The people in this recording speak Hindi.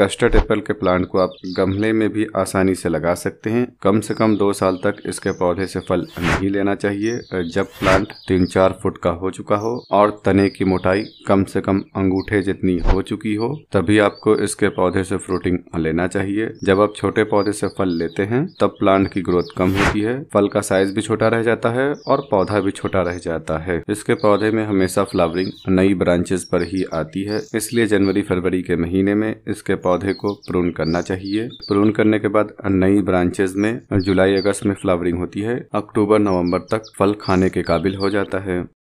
कस्टर्ड एप्पल के प्लांट को आप गमले में भी आसानी से लगा सकते हैं कम से कम दो साल तक इसके पौधे से फल नहीं लेना चाहिए जब प्लांट तीन चार फुट का हो चुका हो और तने की मोटाई कम से कम अंगूठे जितनी हो चुकी हो तभी आपको इसके पौधे से फ्रूटिंग लेना चाहिए जब आप छोटे पौधे से फल लेते हैं तब प्लांट की ग्रोथ कम होती है फल का साइज भी छोटा रह जाता है और पौधा भी छोटा रह जाता है इसके पौधे में हमेशा फ्लावरिंग नई ब्रांचेस पर ही आती है इसलिए जनवरी फरवरी के महीने में इसके पौधे को प्रून करना चाहिए प्रून करने के बाद नई ब्रांचेज में जुलाई अगस्त में फ्लावरिंग होती है अक्टूबर नवंबर तक फल खाने के काबिल हो जाता है